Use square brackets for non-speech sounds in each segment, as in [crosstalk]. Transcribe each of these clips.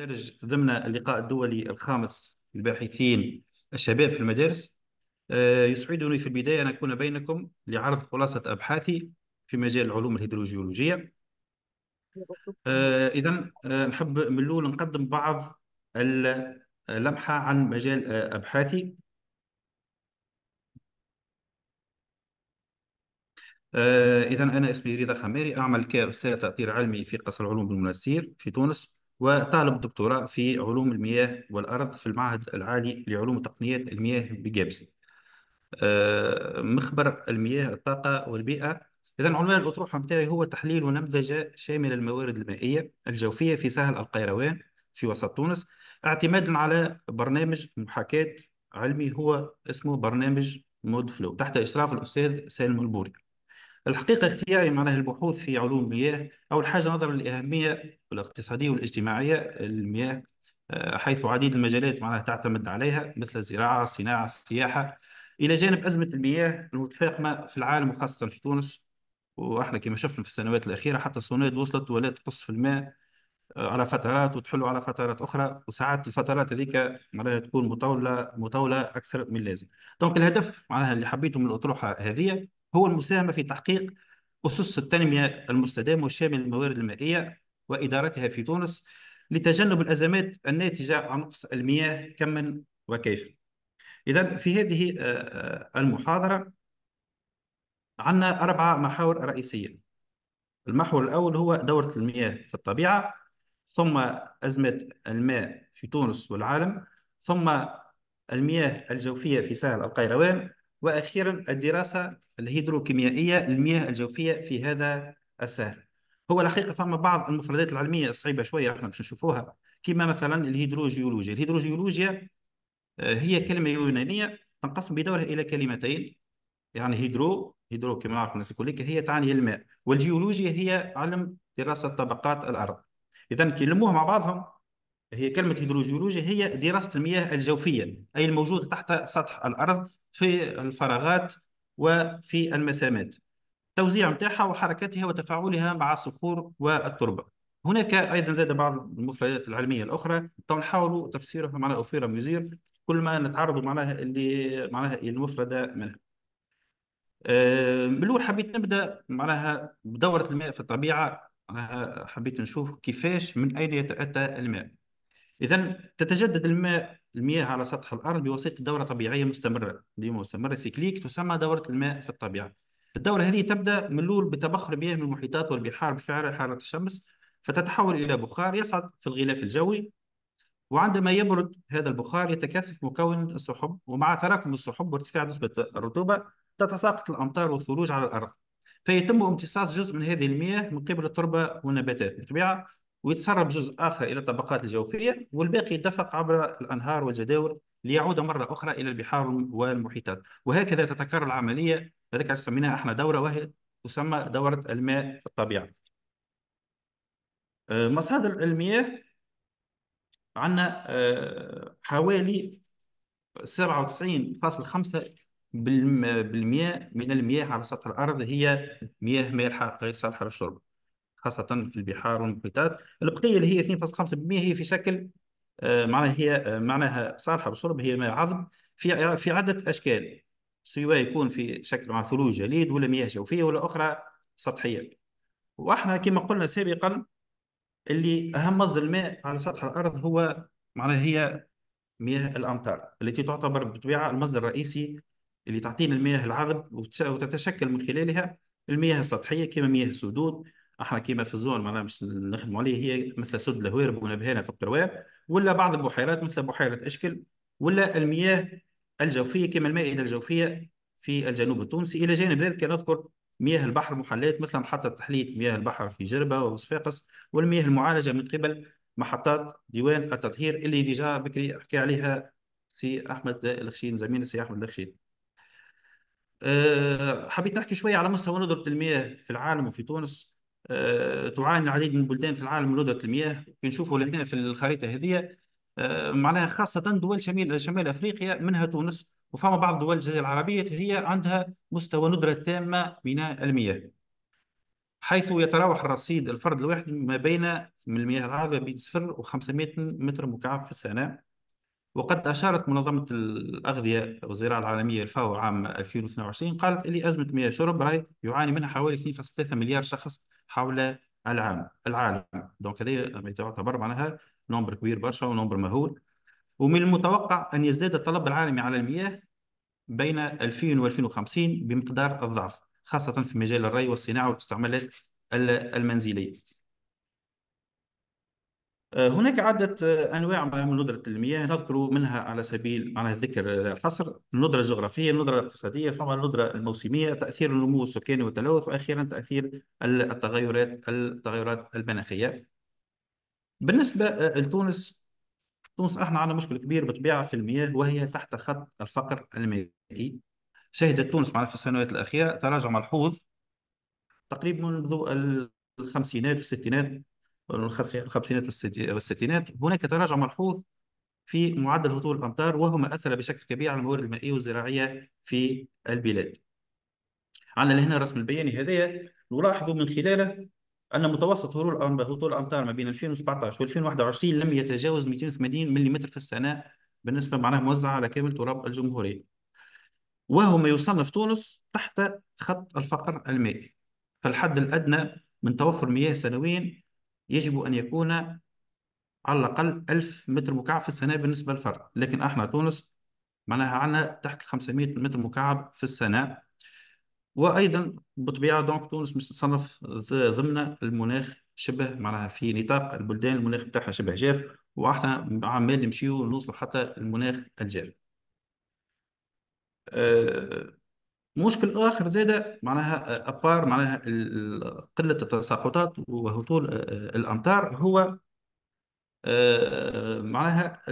الدرج ضمن اللقاء الدولي الخامس للباحثين الشباب في المدارس آه، يسعدني في البداية أن أكون بينكم لعرض خلاصة أبحاثي في مجال العلوم الهيدروجيولوجية آه، إذا آه، نحب من الأول نقدم بعض اللمحة عن مجال أبحاثي إذا أنا اسمي رضا خميري أعمل كأستاذ تأطير علمي في قصر العلوم بالمنسير في تونس وطالب دكتوراه في علوم المياه والأرض في المعهد العالي لعلوم وتقنية المياه بجابسي آه، مخبر المياه الطاقة والبيئة إذا عنوان الأطروحة متاعي هو تحليل نمذجة شاملة الموارد المائية الجوفية في سهل القيروان في وسط تونس اعتمادا على برنامج محاكاة علمي هو اسمه برنامج مود فلو تحت إشراف الأستاذ سالم البوري الحقيقة اختياري معناها البحوث في علوم المياه أول حاجة نظرا للأهمية الاقتصادية والاجتماعية للمياه آه، حيث عديد المجالات معناها تعتمد عليها مثل الزراعة، الصناعة، السياحة إلى جانب أزمة المياه المتفاقمة في العالم وخاصة في تونس وإحنا كما شفنا في السنوات الأخيرة حتى الصناد وصلت ولا تقص في الماء آه، على فترات وتحلوا على فترات اخرى وساعات الفترات هذيك معناها تكون مطوله مطوله اكثر من اللازم دونك الهدف معناها اللي حبيته من الاطروحه هذه هو المساهمة في تحقيق أسس التنمية المستدامة وشامل للموارد المائية وإدارتها في تونس لتجنب الأزمات الناتجة عن نقص المياه كما وكيف إذا في هذه آه، آه، المحاضرة عندنا أربعة محاور رئيسية المحور الأول هو دورة المياه في الطبيعة ثم أزمة الماء في تونس والعالم ثم المياه الجوفية في سهل القيروان وأخيرا الدراسة الهيدروكيميائية للمياه الجوفية في هذا السهل هو الحقيقة فما بعض المفردات العلمية صعيبة شوية احنا باش نشوفوها كما مثلا الهيدروجيولوجيا الهيدروجيولوجيا آه، هي كلمة يونانية تنقسم بدورها إلى كلمتين يعني هيدرو هيدرو كما نعرف الناس الكل هي تعني الماء والجيولوجيا هي علم دراسة طبقات الأرض إذا كيلموها مع بعضهم هي كلمة هيدروجيولوجيا هي دراسة المياه الجوفية أي الموجودة تحت سطح الأرض في الفراغات وفي المسامات توزيع متاحة وحركتها وتفاعلها مع الصخور والتربة هناك أيضا زاد بعض المفردات العلمية الأخرى نحاول تفسيرها معناها أوفيرا ميزير كل ما نتعرض معناها اللي معناها إيه المفردة منها من آه، الأول حبيت نبدأ معناها بدورة الماء في الطبيعة حبيت نشوف كيفاش من أين يتأتى الماء اذا تتجدد الماء المياه على سطح الارض بواسطه دوره طبيعيه مستمره ديما مستمره سيكليك تسمى دوره الماء في الطبيعه الدوره هذه تبدا من الاول بتبخر مياه من المحيطات والبحار بفعل حراره الشمس فتتحول الى بخار يصعد في الغلاف الجوي وعندما يبرد هذا البخار يتكثف مكون السحب ومع تراكم السحب وارتفاع نسبه الرطوبه تتساقط الامطار والثلوج على الارض فيتم امتصاص جزء من هذه المياه من قبل التربه والنباتات بالطبيعه ويتسرب جزء آخر إلى الطبقات الجوفية والباقي يتدفق عبر الأنهار والجداول ليعود مرة أخرى إلى البحار والمحيطات وهكذا تتكرر العملية هذاك سميناها احنا دورة وهي تسمى دورة الماء في الطبيعة آه، مصادر المياه عندنا آه، حوالي 97.5 من المياه على سطح الأرض هي مياه مالحة غير صالحة للشرب خاصة في البحار والمحيطات البقية اللي هي 2.5% هي في شكل آه، معناها هي آه، معناها صالحة للشرب هي ماء عذب في في عدة أشكال سواء يكون في شكل مع ثلوج جليد ولا مياه جوفية ولا أخرى سطحية وإحنا كما قلنا سابقا اللي أهم مصدر الماء على سطح الأرض هو معناها هي مياه الأمطار التي تعتبر بالطبيعة المصدر الرئيسي اللي تعطينا المياه العذب وتتشكل من خلالها المياه السطحية كما مياه السدود احنا كيما في الزون معناها باش نخدموا عليه هي مثل سد الهوارب بهنا في القروان ولا بعض البحيرات مثل بحيره اشكل ولا المياه الجوفيه كما المائده الجوفيه في الجنوب التونسي الى جانب ذلك نذكر مياه البحر محلات مثل محطه تحليه مياه البحر في جربه وصفاقس والمياه المعالجه من قبل محطات ديوان التطهير اللي ديجا بكري حكى عليها سي احمد الخشين زميل سي احمد الخشين أه، حبيت نحكي شويه على مستوى ندره المياه في العالم وفي تونس آه، تعاني العديد من البلدان في العالم من ندرة المياه نشوفوا هنا في الخريطة هذه آه، معناها خاصة دول شمال شمال أفريقيا منها تونس وفما بعض دول الجزيرة العربية هي عندها مستوى ندرة تامة من المياه حيث يتراوح الرصيد الفرد الواحد ما بين من المياه العذبة بين صفر و 500 متر مكعب في السنة وقد أشارت منظمة الأغذية والزراعة العالمية الفاو عام 2022 قالت اللي أزمة مياه شرب راي يعاني منها حوالي 2.3 مليار شخص حول العام العالم دونك هذه يعني تعتبر معناها نمبر كبير برشا ونمبر مهول ومن المتوقع ان يزداد الطلب العالمي على المياه بين 2000 و2050 بمقدار الضعف خاصه في مجال الري والصناعه والاستعمالات المنزليه آه، هناك عدة آه، أنواع من ندرة المياه نذكر منها على سبيل على ذكر الحصر الندرة الجغرافية الندرة الاقتصادية ثم الندرة الموسمية تأثير النمو السكاني والتلوث وأخيرا تأثير التغيرات التغيرات المناخية بالنسبة آه، لتونس تونس احنا عندنا مشكل كبير بالطبيعة في المياه وهي تحت خط الفقر المائي شهدت تونس معنا في السنوات الأخيرة تراجع ملحوظ تقريبا منذ الخمسينات والستينات الخمسينات والستينات هناك تراجع ملحوظ في معدل هطول الأمطار وهما أثر بشكل كبير على الموارد المائية والزراعية في البلاد عندنا هنا الرسم البياني هذايا نلاحظ من خلاله أن متوسط هطول الأمطار ما بين 2017 و 2021 لم يتجاوز 280 ملم في السنة بالنسبة معناها موزعة على كامل تراب الجمهورية وهو ما يصنف تونس تحت خط الفقر المائي فالحد الأدنى من توفر مياه سنويا يجب أن يكون على الأقل 1000 متر مكعب في السنة بالنسبة للفرد لكن احنا تونس معناها عندنا تحت 500 متر مكعب في السنة وأيضا بطبيعة دونك تونس مش تتصنف ضمن المناخ شبه معناها في نطاق البلدان المناخ بتاعها شبه جاف واحنا عمال نمشيو نوصلوا حتى المناخ الجاف. أه مشكل اخر زاد معناها آه، ابار معناها قله التساقطات وهطول آه، آه، الامطار هو معناها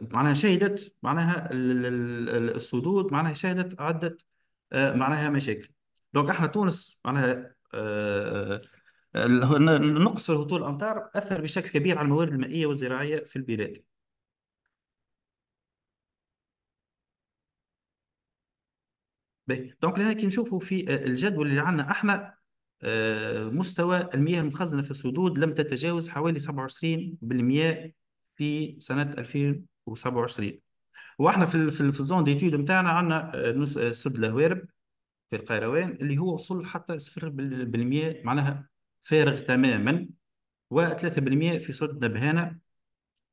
معناها شهدت معناها السدود معناها شهدت عده معناها مشاكل دونك احنا تونس معناها نقص هطول الامطار اثر بشكل كبير على الموارد المائيه والزراعيه في البلاد باهي دونك لهنا كي نشوفوا في آه، الجدول اللي عندنا احنا آه، مستوى المياه المخزنه في السدود لم تتجاوز حوالي 27% في سنه 2027 واحنا في في الزون ديتود نتاعنا عندنا آه، سد الهوارب في القيروان اللي هو وصل حتى 0% معناها فارغ تماما و3% في سد نبهانه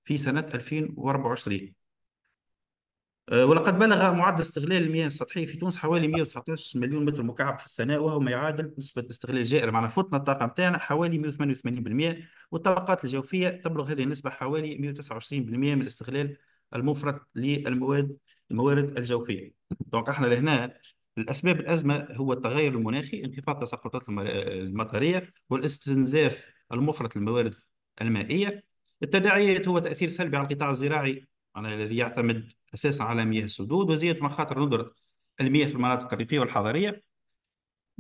في سنه 2024 آه، ولقد بلغ معدل استغلال المياه السطحيه في تونس حوالي 119 مليون متر مكعب في السنه وهو ما يعادل نسبه استغلال جائر معنا فوتنا الطاقه نتاعنا حوالي 188% والطبقات الجوفيه تبلغ هذه النسبه حوالي 129% من الاستغلال المفرط للمواد الموارد الجوفيه. دونك احنا لهنا الاسباب الازمه هو التغير المناخي انخفاض تساقطات المطريه والاستنزاف المفرط للموارد المائيه التداعيات هو تاثير سلبي على القطاع الزراعي أنا الذي يعتمد اساسا على مياه السدود وزياده مخاطر ندره المياه في المناطق الريفيه والحضريه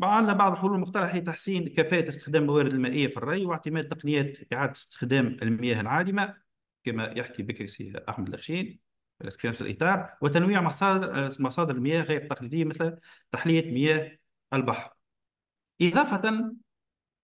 عندنا بعض الحلول المقترحه لتحسين كفاءه استخدام الموارد المائيه في الري واعتماد تقنيات اعاده استخدام المياه العادمه كما يحكي بكري سي احمد الخشين في نفس الاطار وتنويع مصادر مصادر المياه غير التقليديه مثل تحليه مياه البحر. اضافه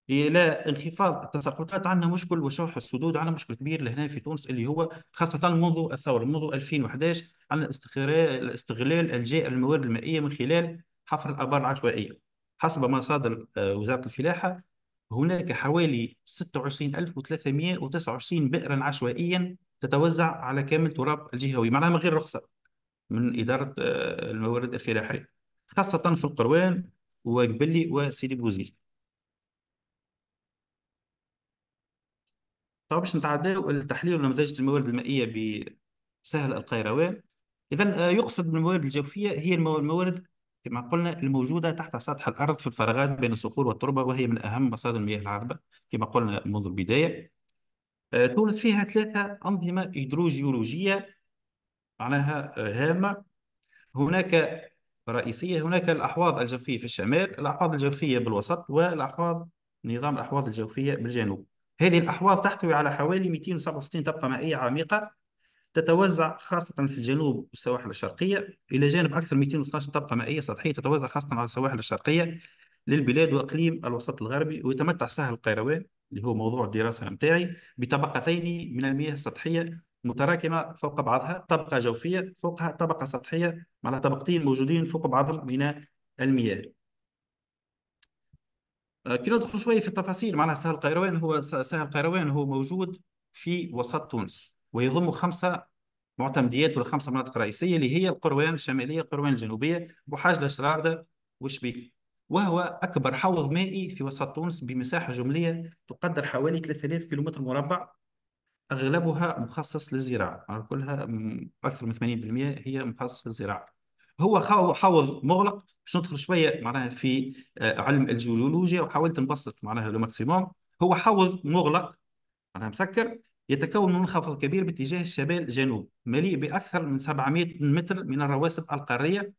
الى انخفاض التساقطات عندنا مشكل وشح السدود عندنا مشكل كبير لهنا في تونس اللي هو خاصه منذ الثوره منذ 2011 عندنا استغلال استغلال الجائر الموارد المائيه من خلال حفر الابار العشوائيه حسب مصادر آه، وزاره الفلاحه هناك حوالي 26329 بئرا عشوائيا تتوزع على كامل تراب الجهوي معناها من غير رخصه من اداره آه، الموارد الفلاحيه خاصه في القروان وقبلي وسيدي بوزيد طب باش نتعداو التحليل نموذجة الموارد المائية بسهل القيروان إذا آه، يقصد بالموارد الجوفية هي الموارد كما قلنا الموجودة تحت سطح الأرض في الفراغات بين الصخور والتربة وهي من أهم مصادر المياه العذبة كما قلنا منذ البداية آه، تونس فيها ثلاثة أنظمة هيدروجيولوجية معناها آه، هامة هناك رئيسية هناك الأحواض الجوفية في الشمال الأحواض الجوفية بالوسط والأحواض نظام الأحواض الجوفية بالجنوب هذه الأحواض تحتوي على حوالي 267 طبقة مائية عميقة تتوزع خاصة في الجنوب والسواحل الشرقية إلى جانب أكثر من 212 طبقة مائية سطحية تتوزع خاصة على السواحل الشرقية للبلاد وإقليم الوسط الغربي ويتمتع سهل القيروان اللي هو موضوع الدراسة متاعي بطبقتين من المياه السطحية متراكمة فوق بعضها طبقة جوفية فوقها طبقة سطحية مع طبقتين موجودين فوق بعضهم من المياه آه، كي ندخل شويه في التفاصيل معناها سهل القيروان هو سهل القيروان هو موجود في وسط تونس ويضم خمسه معتمديات ولا خمسه مناطق رئيسيه اللي هي القروان الشماليه، القروان الجنوبيه، بوحاج الشرارده وشبيك. وهو اكبر حوض مائي في وسط تونس بمساحه جمليه تقدر حوالي 3000 كيلومتر مربع اغلبها مخصص للزراعه، كلها اكثر من 80% هي مخصص للزراعه. هو حوض مغلق باش ندخل شويه معناها في آه، علم الجيولوجيا وحاولت نبسط معناها لو ماكسيموم هو حوض مغلق معناها مسكر يتكون من منخفض كبير باتجاه الشمال جنوب مليء باكثر من 700 متر من الرواسب القاريه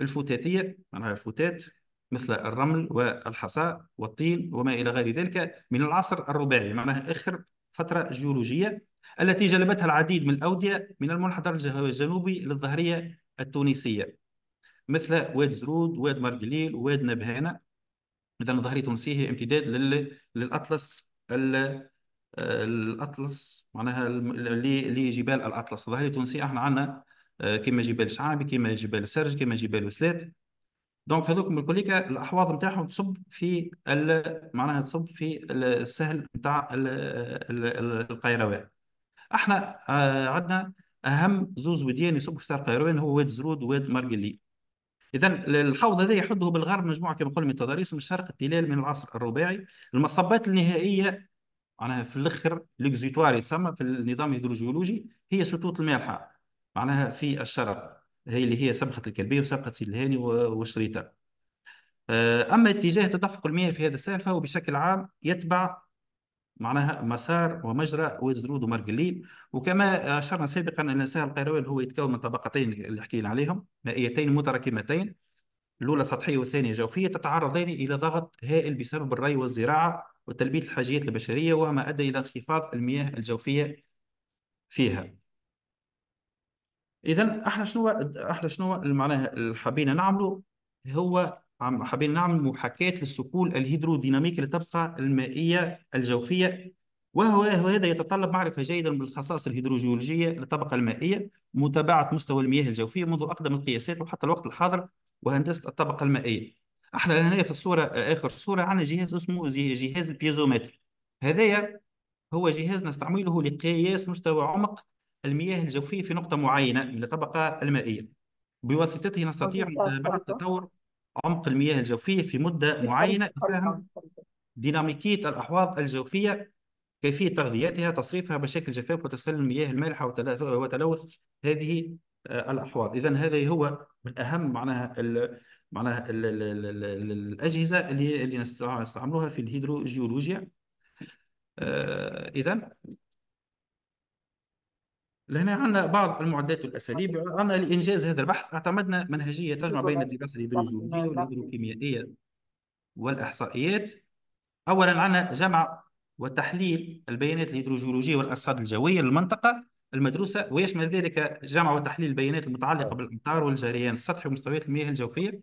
الفتاتيه معناها الفتات مثل الرمل والحصى والطين وما الى غير ذلك من العصر الرباعي معناها اخر فتره جيولوجيه التي جلبتها العديد من الاوديه من المنحدر الجنوبي للظهريه التونسيه مثل واد زرود واد مرقليل واد نبهانه اذا ظهري تونسي هي امتداد لل... للاطلس ال... الاطلس معناها لجبال الاطلس ظهري تونسي احنا عندنا آه، كما جبال شعابي كما جبال سرج كما جبال وسلات دونك هذوك الكوليكا الاحواض نتاعهم تصب في معناها تصب في السهل نتاع القيروان احنا آه، عندنا اهم زوز وديان يصب في سار قيروان هو واد زرود وواد مرقلي اذا الحوض هذا يحده بالغرب مجموعه كما قلنا من التضاريس من الشرق التلال من العصر الرباعي المصبات النهائيه معناها في الاخر ليكزيتوار يتسمى في النظام الهيدروجيولوجي هي سطوط المالحه معناها في الشرق هي اللي هي سبخه الكلبيه وسبخه سيد الهاني وشريطه آه، اما اتجاه تدفق المياه في هذا الساحل فهو بشكل عام يتبع معناها مسار ومجرى وزرود ومرقلين وكما اشرنا سابقا ان سهل القيروان هو يتكون من طبقتين اللي حكينا عليهم مائيتين متراكمتين الاولى سطحيه والثانيه جوفيه تتعرضان الى ضغط هائل بسبب الري والزراعه وتلبيه الحاجيات البشريه وما ادى الى انخفاض المياه الجوفيه فيها اذا احنا شنو احنا شنو معناها اللي حابين نعمله هو عم حابين نعمل محاكاة للصقول الهيدروديناميك للطبقة المائية الجوفية وهو وهذا يتطلب معرفة جيدة بالخصائص الهيدروجيولوجية للطبقة المائية متابعة مستوى المياه الجوفية منذ أقدم القياسات وحتى الوقت الحاضر وهندسة الطبقة المائية احنا هنا في الصورة آخر صورة عندنا جهاز اسمه جهاز البيزومتر هذايا هو جهاز نستعمله لقياس مستوى عمق المياه الجوفية في نقطة معينة من الطبقة المائية بواسطته نستطيع متابعة تطور عمق المياه الجوفية في مدة معينة تفهم طيب، طيب، طيب. ديناميكية الأحواض الجوفية كيفية تغذيتها تصريفها بشكل جفاف وتسلل المياه المالحة وتلوث هذه آه، الأحواض إذا هذا هو من أهم معناها ال معناها ال ال ال ال ال الأجهزة اللي اللي نستعملوها في الهيدروجيولوجيا آه، إذا لهنا عندنا بعض المعدات والاساليب عندنا لانجاز هذا البحث اعتمدنا منهجيه تجمع بين الدراسه الهيدروجيولوجيه والهيدروكيميائيه والاحصائيات اولا عندنا جمع وتحليل البيانات الهيدروجيولوجيه والارصاد الجويه للمنطقه المدروسه ويشمل ذلك جمع وتحليل البيانات المتعلقه بالامطار والجريان السطحي ومستويات المياه الجوفيه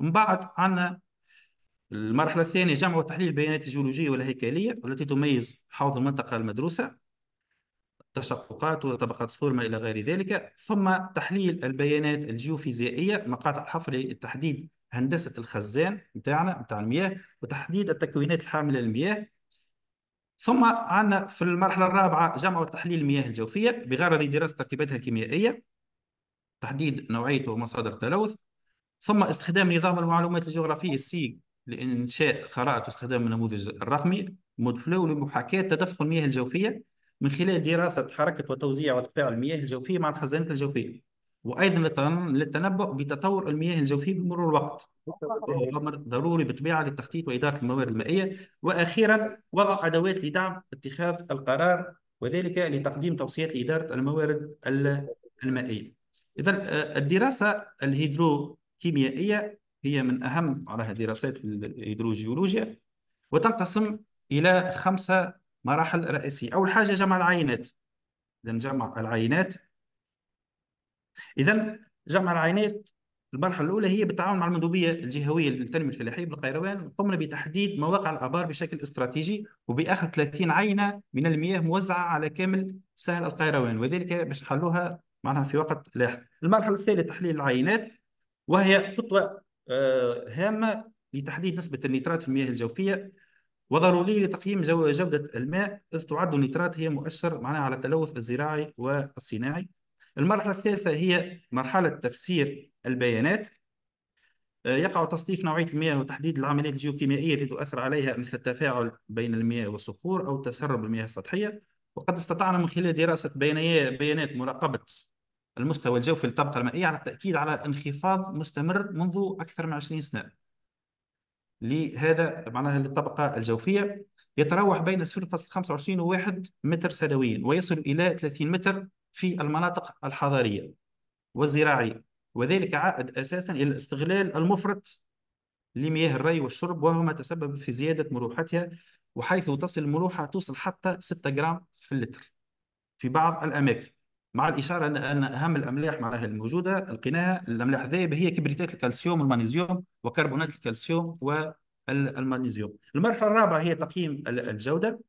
من بعد عندنا المرحله الثانيه جمع وتحليل البيانات الجيولوجيه والهيكليه والتي تميز حوض المنطقه المدروسه تشققات وطبقات صخور ما إلى غير ذلك ثم تحليل البيانات الجيوفيزيائية مقاطع الحفر لتحديد هندسة الخزان بتاعنا بتاع المياه وتحديد التكوينات الحاملة للمياه ثم عندنا في المرحلة الرابعة جمع وتحليل المياه الجوفية بغرض دراسة تركيبتها الكيميائية تحديد نوعية ومصادر التلوث ثم استخدام نظام المعلومات الجغرافية سيج لإنشاء خرائط واستخدام النموذج الرقمي مود فلو لمحاكاة تدفق المياه الجوفية من خلال دراسة حركة وتوزيع وتفاعل المياه الجوفية مع الخزانات الجوفية وأيضا للتنبؤ بتطور المياه الجوفية بمرور الوقت وهو أمر ضروري بالطبيعة للتخطيط وإدارة الموارد المائية وأخيرا وضع أدوات لدعم اتخاذ القرار وذلك لتقديم توصيات لإدارة الموارد المائية إذا آه، الدراسة الهيدروكيميائية هي من أهم على دراسات الهيدروجيولوجيا وتنقسم إلى خمسة مراحل رئيسية أول حاجة جمع العينات إذا جمع العينات إذا جمع العينات المرحلة الأولى هي بالتعاون مع المندوبية الجهوية للتنمية الفلاحية بالقيروان قمنا بتحديد مواقع الآبار بشكل استراتيجي وبأخذ 30 عينة من المياه موزعة على كامل سهل القيروان وذلك باش نحلوها معناها في وقت لاحق. المرحلة الثالثة تحليل العينات وهي خطوة آه، هامة لتحديد نسبة النيترات في المياه الجوفية وضروري لتقييم جودة الماء إذ تعد النترات هي مؤشر معناها على التلوث الزراعي والصناعي المرحلة الثالثة هي مرحلة تفسير البيانات آه، يقع تصنيف نوعية المياه وتحديد العمليات الجيوكيميائية التي تؤثر عليها مثل التفاعل بين المياه والصخور أو تسرب المياه السطحية وقد استطعنا من خلال دراسة بيانات مراقبة المستوى الجوفي للطبقة المائية على التأكيد على انخفاض مستمر منذ أكثر من 20 سنة لهذا معناها للطبقة الجوفية يتراوح بين 0.25 و 1 متر سنويا ويصل إلى 30 متر في المناطق الحضرية والزراعية وذلك عائد أساسا إلى الاستغلال المفرط لمياه الري والشرب وهو ما تسبب في زيادة مروحتها وحيث تصل المروحة توصل حتى 6 جرام في اللتر في بعض الأماكن مع الاشاره ان اهم الاملاح معناها الموجوده لقيناها الاملاح ذي هي كبريتات الكالسيوم والمغنيسيوم وكربونات الكالسيوم والمغنيسيوم. المرحله الرابعه هي تقييم الجوده.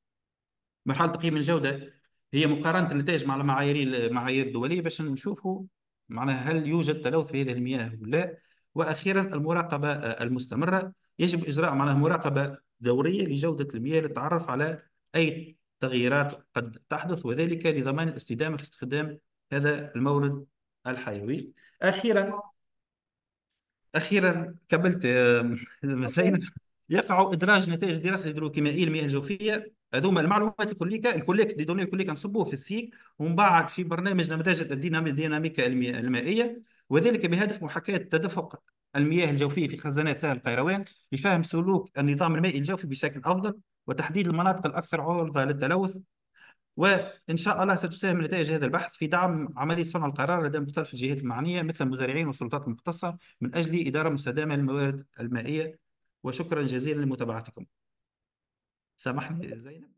مرحله تقييم الجوده هي مقارنه النتائج مع المعايير المعايير الدوليه باش نشوفوا معناها هل يوجد تلوث في هذه المياه ولا لا؟ واخيرا المراقبه المستمره يجب اجراء معناها مراقبه دوريه لجوده المياه للتعرف على اي تغييرات قد تحدث وذلك لضمان الاستدامة في استخدام هذا المورد الحيوي أخيرا أخيرا كملت [laughs] مساينا يقع ادراج نتائج الدراسه الهيدروكيميائيه المياه الجوفيه هذوما المعلومات الكليه الكوليك دي دوني الكليك نصبوه في السيك ومن بعد في برنامج نماذج الديناميكا المائيه وذلك بهدف محاكاه تدفق المياه الجوفيه في خزانات سهل القيروان لفهم سلوك النظام المائي الجوفي بشكل افضل وتحديد المناطق الأكثر عرضة للتلوث وإن شاء الله ستساهم نتائج هذا البحث في دعم عملية صنع القرار لدى مختلف الجهات المعنية مثل المزارعين والسلطات المختصة من أجل إدارة مستدامة للموارد المائية وشكرا جزيلا لمتابعتكم سامحني زينب